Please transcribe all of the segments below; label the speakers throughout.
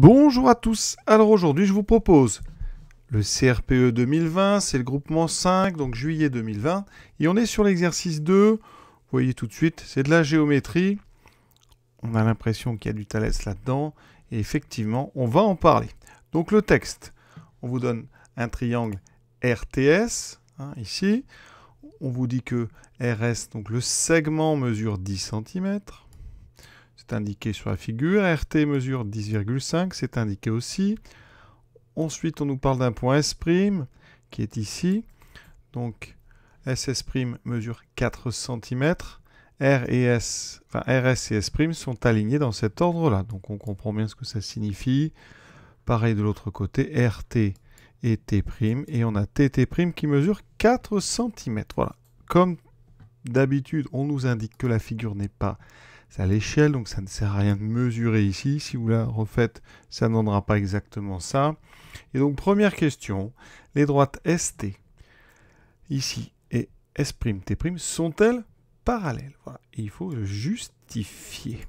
Speaker 1: Bonjour à tous, alors aujourd'hui je vous propose le CRPE 2020, c'est le groupement 5, donc juillet 2020, et on est sur l'exercice 2, vous voyez tout de suite, c'est de la géométrie, on a l'impression qu'il y a du Thalès là-dedans, et effectivement on va en parler. Donc le texte, on vous donne un triangle RTS, hein, ici, on vous dit que RS, donc le segment mesure 10 cm, indiqué sur la figure. RT mesure 10,5, c'est indiqué aussi. Ensuite, on nous parle d'un point S' qui est ici. Donc, SS' mesure 4 cm. R et S, enfin RS et S' sont alignés dans cet ordre-là. Donc, on comprend bien ce que ça signifie. Pareil de l'autre côté, RT et T'. Et on a TT' qui mesure 4 cm. Voilà. Comme d'habitude, on nous indique que la figure n'est pas c'est à l'échelle, donc ça ne sert à rien de mesurer ici. Si vous la refaites, ça ne donnera pas exactement ça. Et donc, première question, les droites ST, ici, et S'T' sont-elles parallèles il faut justifier.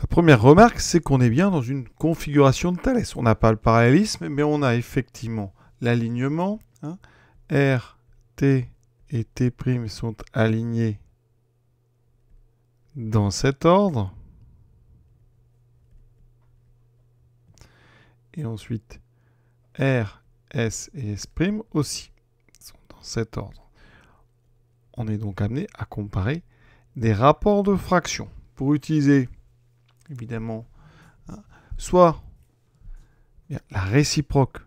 Speaker 1: La première remarque, c'est qu'on est bien dans une configuration de Thalès. On n'a pas le parallélisme, mais on a effectivement l'alignement. Hein. R, T et T' sont alignés dans cet ordre. Et ensuite, R, S et S' aussi sont dans cet ordre. On est donc amené à comparer des rapports de fractions pour utiliser, évidemment, hein, soit eh la réciproque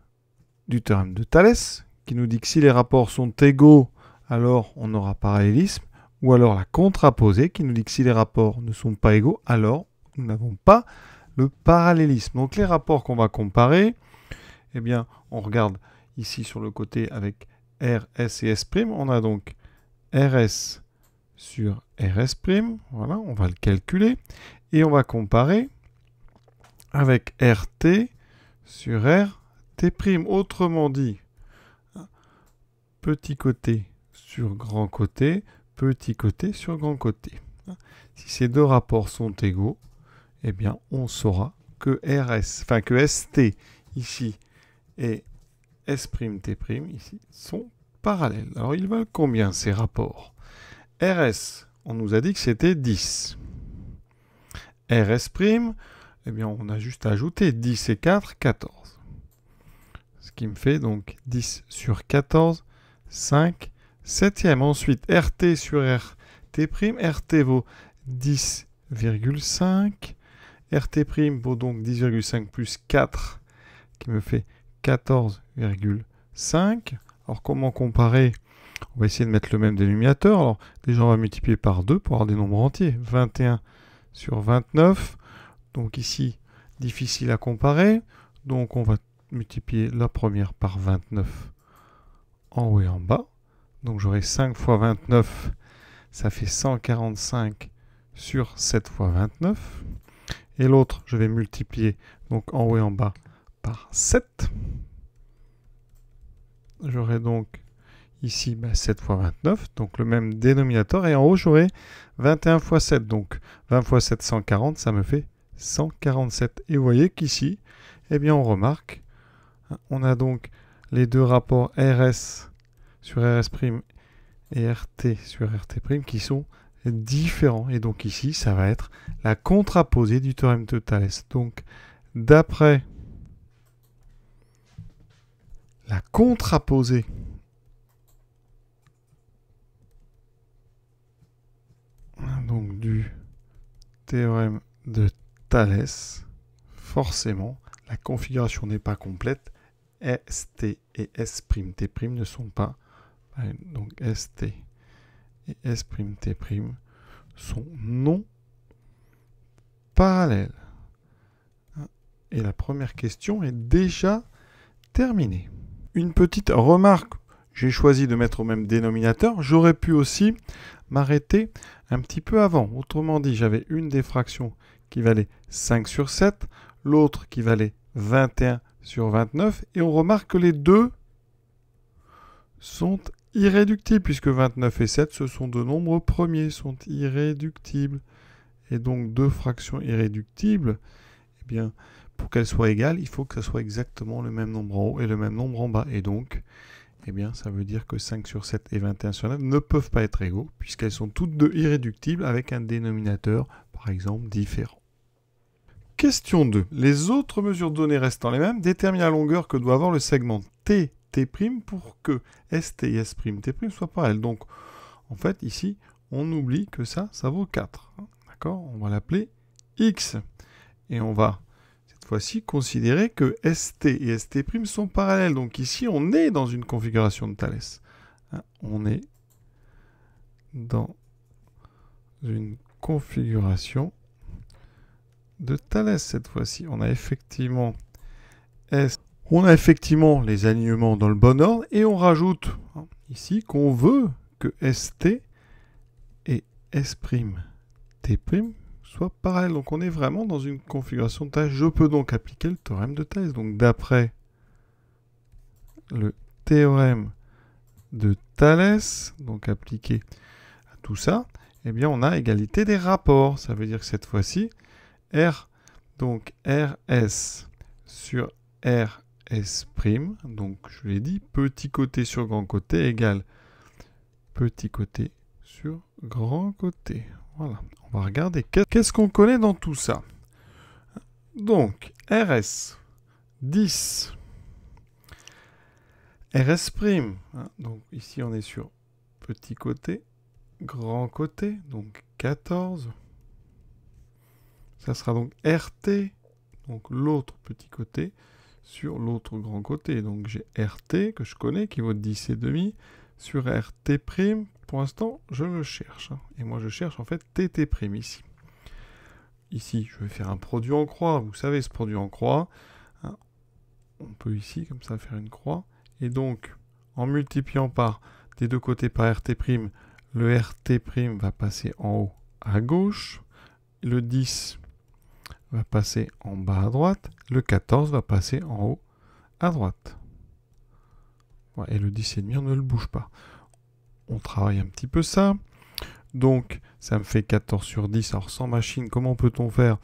Speaker 1: du théorème de Thalès, qui nous dit que si les rapports sont égaux, alors on aura parallélisme, ou alors la contraposée qui nous dit que si les rapports ne sont pas égaux, alors nous n'avons pas le parallélisme. Donc les rapports qu'on va comparer, eh bien, on regarde ici sur le côté avec RS S et S'. On a donc RS sur RS'. Voilà, on va le calculer. Et on va comparer avec RT sur RT'. Autrement dit, petit côté sur grand côté petit côté sur grand côté. Si ces deux rapports sont égaux, eh bien, on saura que RS, enfin que ST ici et S'T' ici sont parallèles. Alors, ils veulent combien ces rapports RS, on nous a dit que c'était 10. RS', eh bien, on a juste ajouté 10 et 4, 14. Ce qui me fait donc 10 sur 14, 5 septième. Ensuite, RT sur RT', RT vaut 10,5. RT' vaut donc 10,5 plus 4, qui me fait 14,5. Alors comment comparer On va essayer de mettre le même dénominateur. Alors déjà on va multiplier par 2 pour avoir des nombres entiers. 21 sur 29. Donc ici, difficile à comparer. Donc on va multiplier la première par 29 en haut et en bas. Donc j'aurai 5 fois 29, ça fait 145 sur 7 fois 29. Et l'autre, je vais multiplier donc en haut et en bas par 7. J'aurai donc ici 7 bah, fois 29, donc le même dénominateur. Et en haut, j'aurai 21 fois 7. Donc 20 fois 7, 140, ça me fait 147. Et vous voyez qu'ici, eh bien, on remarque, hein, on a donc les deux rapports RS sur RS et RT sur RT qui sont différents. Et donc ici, ça va être la contraposée du théorème de Thalès. Donc, d'après la contraposée donc du théorème de Thalès, forcément, la configuration n'est pas complète. ST et S'T' ne sont pas donc ST et S'T' sont non parallèles. Et la première question est déjà terminée. Une petite remarque, j'ai choisi de mettre au même dénominateur, j'aurais pu aussi m'arrêter un petit peu avant. Autrement dit, j'avais une des fractions qui valait 5 sur 7, l'autre qui valait 21 sur 29, et on remarque que les deux sont irréductibles, puisque 29 et 7, ce sont deux nombres premiers, sont irréductibles. Et donc deux fractions irréductibles, eh bien, pour qu'elles soient égales, il faut que ce soit exactement le même nombre en haut et le même nombre en bas. Et donc, eh bien, ça veut dire que 5 sur 7 et 21 sur 9 ne peuvent pas être égaux, puisqu'elles sont toutes deux irréductibles avec un dénominateur, par exemple, différent. Question 2. Les autres mesures données restant les mêmes, déterminent la longueur que doit avoir le segment T T' pour que ST et S'T' soient parallèles. Donc, en fait, ici, on oublie que ça, ça vaut 4. Hein. D'accord On va l'appeler X. Et on va, cette fois-ci, considérer que ST et S'T' sont parallèles. Donc ici, on est dans une configuration de Thalès, hein. On est dans une configuration de Thalès cette fois-ci. On a effectivement S on a effectivement les alignements dans le bon ordre et on rajoute hein, ici qu'on veut que ST et S'T' soient parallèles. Donc on est vraiment dans une configuration de tâche. Je peux donc appliquer le théorème de Thales. Donc d'après le théorème de Thales, donc appliqué à tout ça, eh bien on a égalité des rapports. Ça veut dire que cette fois-ci, R, donc RS sur R S', donc je l'ai dit, petit côté sur grand côté égale petit côté sur grand côté. Voilà, on va regarder qu'est-ce qu'on connaît dans tout ça. Donc, RS, 10, RS', prime. Hein, donc ici on est sur petit côté, grand côté, donc 14. Ça sera donc RT, donc l'autre petit côté, sur l'autre grand côté. Donc j'ai RT que je connais qui vaut 10 et demi sur RT prime. Pour l'instant, je le cherche. Hein. Et moi, je cherche en fait TT prime ici. Ici, je vais faire un produit en croix. Vous savez, ce produit en croix, hein. on peut ici, comme ça, faire une croix. Et donc, en multipliant par des deux côtés par RT prime, le RT prime va passer en haut à gauche. Le 10 va passer en bas à droite, le 14 va passer en haut à droite. Et le 10 demi, on ne le bouge pas. On travaille un petit peu ça. Donc, ça me fait 14 sur 10. Alors, sans machine, comment peut-on faire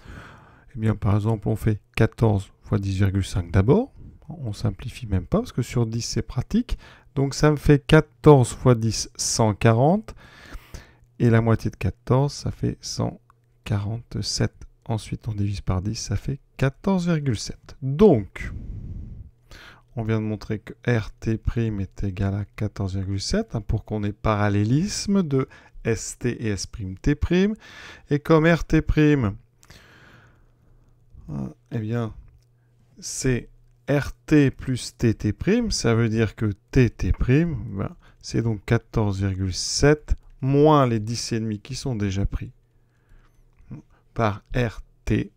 Speaker 1: Eh bien, par exemple, on fait 14 fois 10,5 d'abord. On simplifie même pas, parce que sur 10, c'est pratique. Donc, ça me fait 14 fois 10, 140. Et la moitié de 14, ça fait 147. Ensuite, on divise par 10, ça fait 14,7. Donc, on vient de montrer que RT' est égal à 14,7 hein, pour qu'on ait parallélisme de ST et S'T'. Et comme RT', hein, eh bien, c'est RT plus TT', ça veut dire que TT', ben, c'est donc 14,7 moins les 10,5 qui sont déjà pris par RT.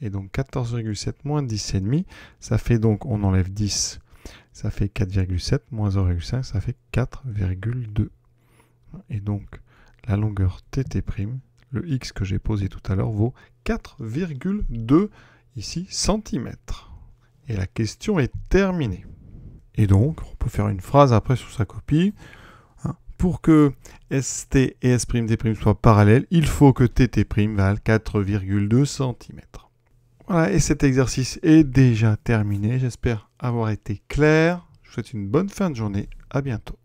Speaker 1: Et donc 14,7 moins 10,5, ça fait donc, on enlève 10, ça fait 4,7 moins 0,5, ça fait 4,2. Et donc la longueur TT', le X que j'ai posé tout à l'heure, vaut 4,2 ici cm. Et la question est terminée. Et donc, on peut faire une phrase après sur sa copie pour que ST et S'T' soient parallèles, il faut que TT' valent 4,2 cm. Voilà, et cet exercice est déjà terminé. J'espère avoir été clair. Je vous souhaite une bonne fin de journée. À bientôt.